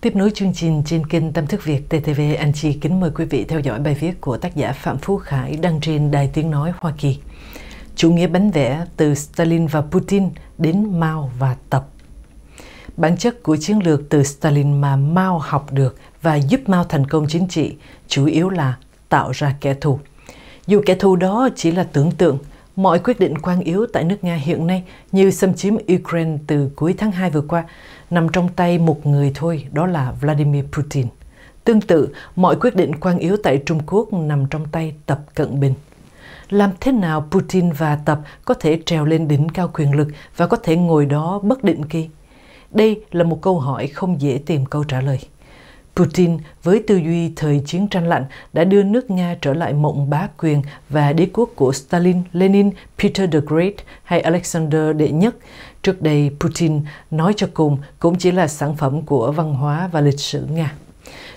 Tiếp nối chương trình trên kênh Tâm thức Việt TTV, anh chị kính mời quý vị theo dõi bài viết của tác giả Phạm Phú Khải đăng trên Đài Tiếng Nói Hoa Kỳ. Chủ nghĩa bánh vẽ từ Stalin và Putin đến Mao và Tập. Bản chất của chiến lược từ Stalin mà Mao học được và giúp Mao thành công chính trị chủ yếu là tạo ra kẻ thù. Dù kẻ thù đó chỉ là tưởng tượng, mọi quyết định quan yếu tại nước Nga hiện nay như xâm chiếm Ukraine từ cuối tháng 2 vừa qua nằm trong tay một người thôi, đó là Vladimir Putin. Tương tự, mọi quyết định quan yếu tại Trung Quốc nằm trong tay Tập Cận Bình. Làm thế nào Putin và Tập có thể trèo lên đỉnh cao quyền lực và có thể ngồi đó bất định kỳ? Đây là một câu hỏi không dễ tìm câu trả lời. Putin với tư duy thời chiến tranh lạnh đã đưa nước Nga trở lại mộng bá quyền và đế quốc của Stalin, Lenin, Peter the Great hay Alexander đệ nhất. Trước đây, Putin nói cho cùng cũng chỉ là sản phẩm của văn hóa và lịch sử Nga.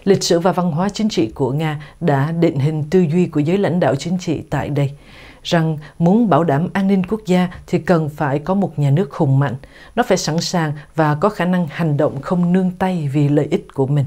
Lịch sử và văn hóa chính trị của Nga đã định hình tư duy của giới lãnh đạo chính trị tại đây – rằng muốn bảo đảm an ninh quốc gia thì cần phải có một nhà nước hùng mạnh. Nó phải sẵn sàng và có khả năng hành động không nương tay vì lợi ích của mình.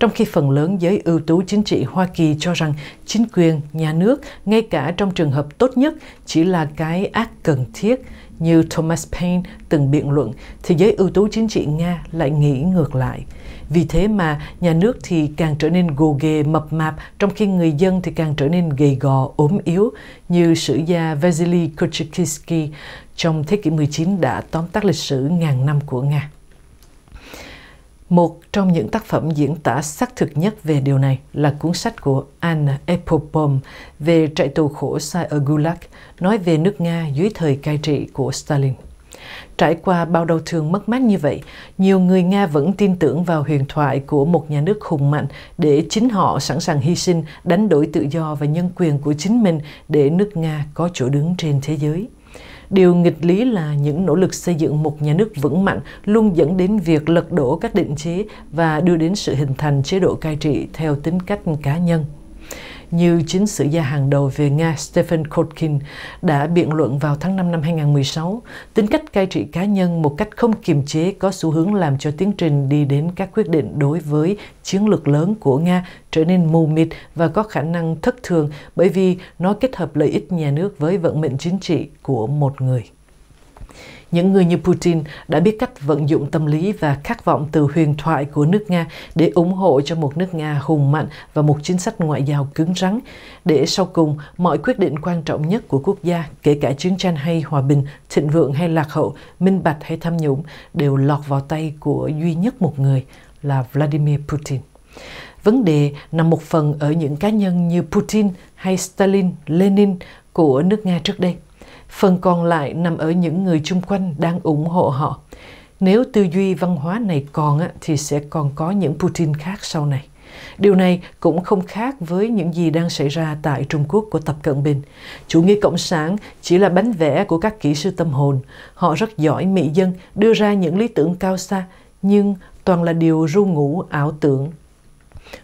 Trong khi phần lớn giới ưu tú chính trị Hoa Kỳ cho rằng chính quyền, nhà nước, ngay cả trong trường hợp tốt nhất, chỉ là cái ác cần thiết như Thomas Paine từng biện luận, thì giới ưu tú chính trị Nga lại nghĩ ngược lại. Vì thế mà nhà nước thì càng trở nên gồ ghề, mập mạp, trong khi người dân thì càng trở nên gầy gò, ốm yếu, như sử gia Vasily Kochikisky trong thế kỷ 19 đã tóm tắt lịch sử ngàn năm của Nga. Một trong những tác phẩm diễn tả xác thực nhất về điều này là cuốn sách của Anne Epopom về trại tù khổ xa ở Gulag, nói về nước Nga dưới thời cai trị của Stalin. Trải qua bao đau thương mất mát như vậy, nhiều người Nga vẫn tin tưởng vào huyền thoại của một nhà nước hùng mạnh để chính họ sẵn sàng hy sinh, đánh đổi tự do và nhân quyền của chính mình để nước Nga có chỗ đứng trên thế giới. Điều nghịch lý là những nỗ lực xây dựng một nhà nước vững mạnh luôn dẫn đến việc lật đổ các định chế và đưa đến sự hình thành chế độ cai trị theo tính cách cá nhân như chính sử gia hàng đầu về Nga Stephen Kotkin đã biện luận vào tháng 5 năm 2016, tính cách cai trị cá nhân một cách không kiềm chế có xu hướng làm cho tiến trình đi đến các quyết định đối với chiến lược lớn của Nga trở nên mù mịt và có khả năng thất thường bởi vì nó kết hợp lợi ích nhà nước với vận mệnh chính trị của một người những người như Putin đã biết cách vận dụng tâm lý và khát vọng từ huyền thoại của nước Nga để ủng hộ cho một nước Nga hùng mạnh và một chính sách ngoại giao cứng rắn, để sau cùng mọi quyết định quan trọng nhất của quốc gia, kể cả chiến tranh hay hòa bình, thịnh vượng hay lạc hậu, minh bạch hay tham nhũng, đều lọt vào tay của duy nhất một người là Vladimir Putin. Vấn đề nằm một phần ở những cá nhân như Putin hay Stalin, Lenin của nước Nga trước đây phần còn lại nằm ở những người chung quanh đang ủng hộ họ. Nếu tư duy văn hóa này còn thì sẽ còn có những Putin khác sau này. Điều này cũng không khác với những gì đang xảy ra tại Trung Quốc của Tập Cận Bình. Chủ nghĩa Cộng sản chỉ là bánh vẽ của các kỹ sư tâm hồn. Họ rất giỏi mỹ dân đưa ra những lý tưởng cao xa, nhưng toàn là điều ru ngủ ảo tưởng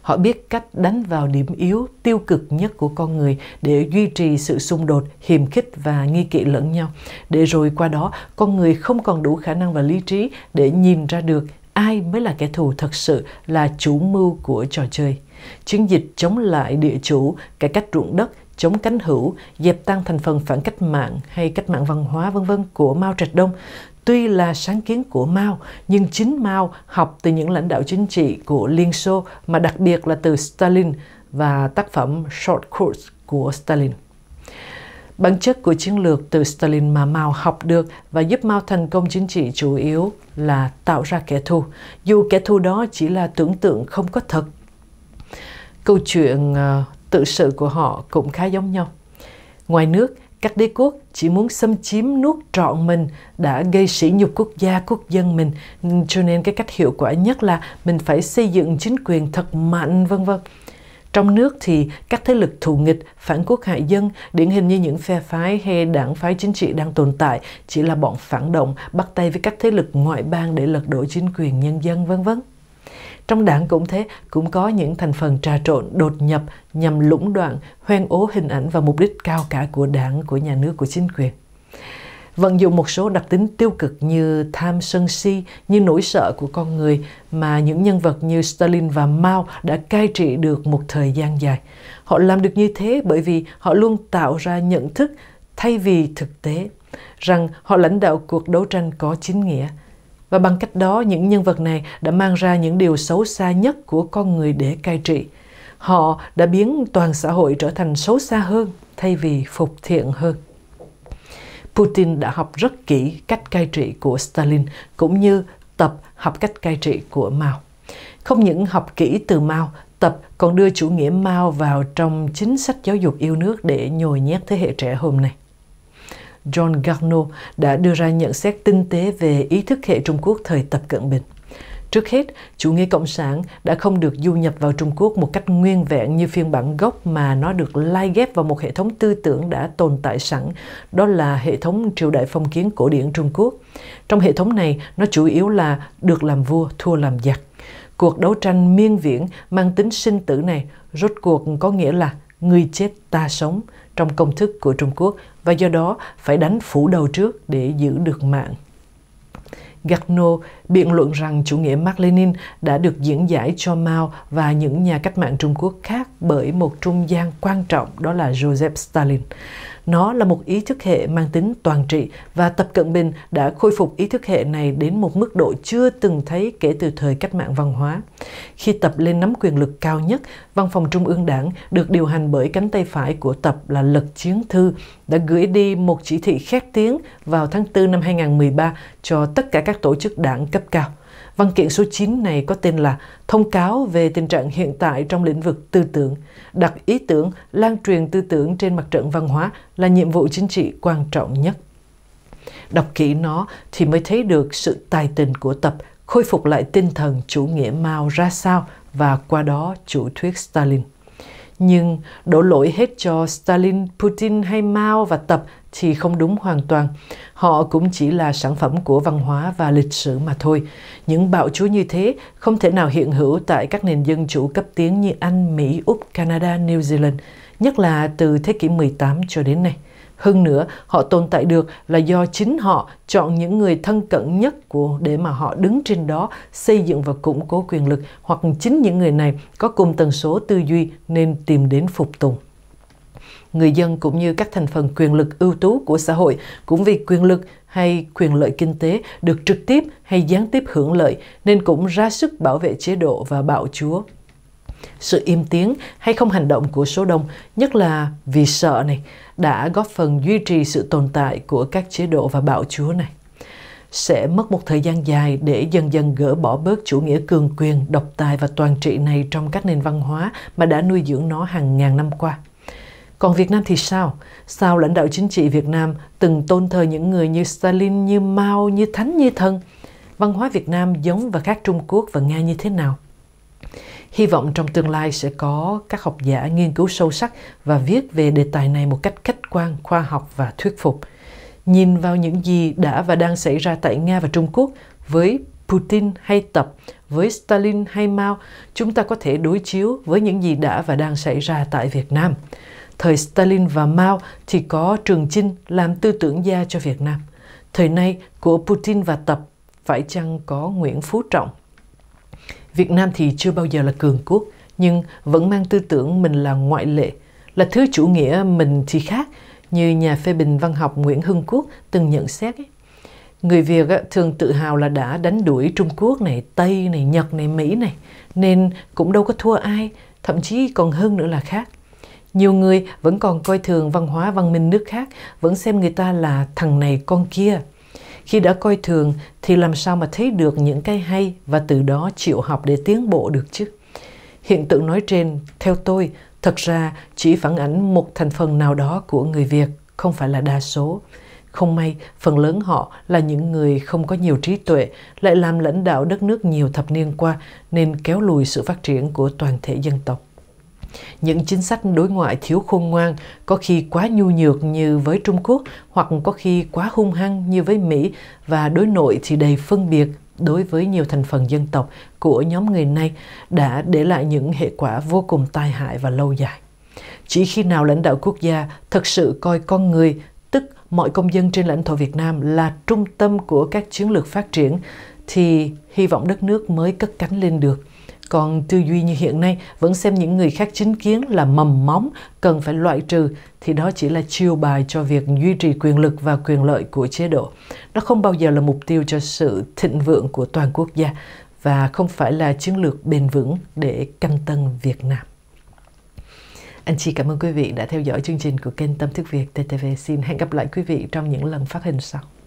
họ biết cách đánh vào điểm yếu tiêu cực nhất của con người để duy trì sự xung đột hiềm khích và nghi kỵ lẫn nhau để rồi qua đó con người không còn đủ khả năng và lý trí để nhìn ra được ai mới là kẻ thù thật sự là chủ mưu của trò chơi chiến dịch chống lại địa chủ cải cách ruộng đất chống cánh hữu, dẹp tan thành phần phản cách mạng hay cách mạng văn hóa vân vân của Mao Trạch Đông Tuy là sáng kiến của Mao, nhưng chính Mao học từ những lãnh đạo chính trị của Liên Xô mà đặc biệt là từ Stalin và tác phẩm Short Course của Stalin. Bản chất của chiến lược từ Stalin mà Mao học được và giúp Mao thành công chính trị chủ yếu là tạo ra kẻ thù, dù kẻ thù đó chỉ là tưởng tượng không có thật. Câu chuyện ờ, tự sự của họ cũng khá giống nhau. Ngoài nước, các đế quốc chỉ muốn xâm chiếm nuốt trọn mình đã gây sỉ nhục quốc gia, quốc dân mình. Cho nên cái cách hiệu quả nhất là mình phải xây dựng chính quyền thật mạnh, vân vân. Trong nước thì các thế lực thù nghịch, phản quốc hại dân, điển hình như những phe phái hay đảng phái chính trị đang tồn tại, chỉ là bọn phản động bắt tay với các thế lực ngoại bang để lật đổ chính quyền nhân dân vân vân. Trong đảng cũng thế, cũng có những thành phần trà trộn, đột nhập nhằm lũng đoạn, hoen ố hình ảnh và mục đích cao cả của đảng, của nhà nước, của chính quyền vận dụng một số đặc tính tiêu cực như tham sân si, như nỗi sợ của con người mà những nhân vật như Stalin và Mao đã cai trị được một thời gian dài. Họ làm được như thế bởi vì họ luôn tạo ra nhận thức thay vì thực tế rằng họ lãnh đạo cuộc đấu tranh có chính nghĩa và bằng cách đó, những nhân vật này đã mang ra những điều xấu xa nhất của con người để cai trị. Họ đã biến toàn xã hội trở thành xấu xa hơn thay vì phục thiện hơn. Putin đã học rất kỹ cách cai trị của Stalin cũng như tập học cách cai trị của Mao. Không những học kỹ từ Mao, tập còn đưa chủ nghĩa Mao vào trong chính sách giáo dục yêu nước để nhồi nhét thế hệ trẻ hôm nay. John Garneau đã đưa ra nhận xét tinh tế về ý thức hệ Trung Quốc thời Tập Cận Bình. Trước hết, chủ nghĩa cộng sản đã không được du nhập vào Trung Quốc một cách nguyên vẹn như phiên bản gốc mà nó được lai ghép vào một hệ thống tư tưởng đã tồn tại sẵn, đó là hệ thống triều đại phong kiến cổ điển Trung Quốc. Trong hệ thống này, nó chủ yếu là được làm vua, thua làm giặc. Cuộc đấu tranh miên viễn mang tính sinh tử này rốt cuộc có nghĩa là người chết ta sống trong công thức của Trung Quốc và do đó phải đánh phủ đầu trước để giữ được mạng. Gartner biện luận rằng chủ nghĩa Mark Lenin đã được diễn giải cho Mao và những nhà cách mạng Trung Quốc khác bởi một trung gian quan trọng đó là Joseph Stalin. Nó là một ý thức hệ mang tính toàn trị và Tập Cận Bình đã khôi phục ý thức hệ này đến một mức độ chưa từng thấy kể từ thời cách mạng văn hóa. Khi Tập lên nắm quyền lực cao nhất, Văn phòng Trung ương Đảng được điều hành bởi cánh tay phải của Tập là Lật Chiến Thư đã gửi đi một chỉ thị khét tiếng vào tháng 4 năm 2013 cho tất cả các tổ chức đảng cấp cao. Văn kiện số 9 này có tên là Thông cáo về tình trạng hiện tại trong lĩnh vực tư tưởng, đặt ý tưởng, lan truyền tư tưởng trên mặt trận văn hóa là nhiệm vụ chính trị quan trọng nhất. Đọc kỹ nó thì mới thấy được sự tài tình của tập khôi phục lại tinh thần chủ nghĩa Mao ra sao và qua đó chủ thuyết Stalin. Nhưng đổ lỗi hết cho Stalin, Putin hay Mao và Tập thì không đúng hoàn toàn. Họ cũng chỉ là sản phẩm của văn hóa và lịch sử mà thôi. Những bạo chúa như thế không thể nào hiện hữu tại các nền dân chủ cấp tiến như Anh, Mỹ, Úc, Canada, New Zealand, nhất là từ thế kỷ 18 cho đến nay. Hơn nữa, họ tồn tại được là do chính họ chọn những người thân cận nhất của để mà họ đứng trên đó xây dựng và củng cố quyền lực hoặc chính những người này có cùng tần số tư duy nên tìm đến phục tùng người dân cũng như các thành phần quyền lực ưu tú của xã hội cũng vì quyền lực hay quyền lợi kinh tế được trực tiếp hay gián tiếp hưởng lợi nên cũng ra sức bảo vệ chế độ và bạo chúa sự im tiếng hay không hành động của số đông, nhất là vì sợ này, đã góp phần duy trì sự tồn tại của các chế độ và bạo chúa này sẽ mất một thời gian dài để dần dần gỡ bỏ bớt chủ nghĩa cường quyền, độc tài và toàn trị này trong các nền văn hóa mà đã nuôi dưỡng nó hàng ngàn năm qua. Còn Việt Nam thì sao? Sao lãnh đạo chính trị Việt Nam từng tôn thờ những người như Stalin, như Mao, như Thánh, như thân Văn hóa Việt Nam giống và khác Trung Quốc và Nga như thế nào? Hy vọng trong tương lai sẽ có các học giả nghiên cứu sâu sắc và viết về đề tài này một cách khách quan, khoa học và thuyết phục. Nhìn vào những gì đã và đang xảy ra tại Nga và Trung Quốc với Putin hay Tập, với Stalin hay Mao, chúng ta có thể đối chiếu với những gì đã và đang xảy ra tại Việt Nam. Thời Stalin và Mao thì có Trường Chinh làm tư tưởng gia cho Việt Nam. Thời nay của Putin và Tập phải chăng có Nguyễn Phú Trọng Việt Nam thì chưa bao giờ là cường quốc, nhưng vẫn mang tư tưởng mình là ngoại lệ, là thứ chủ nghĩa mình thì khác, như nhà phê bình văn học Nguyễn Hưng Quốc từng nhận xét ấy. Người Việt thường tự hào là đã đánh đuổi Trung Quốc này, Tây này, Nhật này, Mỹ này, nên cũng đâu có thua ai, thậm chí còn hơn nữa là khác. Nhiều người vẫn còn coi thường văn hóa văn minh nước khác, vẫn xem người ta là thằng này con kia. Khi đã coi thường thì làm sao mà thấy được những cái hay và từ đó chịu học để tiến bộ được chứ? Hiện tượng nói trên, theo tôi, thật ra chỉ phản ánh một thành phần nào đó của người Việt, không phải là đa số. Không may, phần lớn họ là những người không có nhiều trí tuệ, lại làm lãnh đạo đất nước nhiều thập niên qua nên kéo lùi sự phát triển của toàn thể dân tộc. Những chính sách đối ngoại thiếu khôn ngoan, có khi quá nhu nhược như với Trung Quốc hoặc có khi quá hung hăng như với Mỹ và đối nội thì đầy phân biệt đối với nhiều thành phần dân tộc của nhóm người này đã để lại những hệ quả vô cùng tai hại và lâu dài. Chỉ khi nào lãnh đạo quốc gia thực sự coi con người, tức mọi công dân trên lãnh thổ Việt Nam là trung tâm của các chiến lược phát triển thì hy vọng đất nước mới cất cánh lên được. Còn tư duy như hiện nay vẫn xem những người khác chính kiến là mầm móng, cần phải loại trừ, thì đó chỉ là chiêu bài cho việc duy trì quyền lực và quyền lợi của chế độ. Nó không bao giờ là mục tiêu cho sự thịnh vượng của toàn quốc gia và không phải là chiến lược bền vững để canh tân Việt Nam. Anh chị cảm ơn quý vị đã theo dõi chương trình của kênh Tâm Thức Việt TTV. Xin hẹn gặp lại quý vị trong những lần phát hình sau.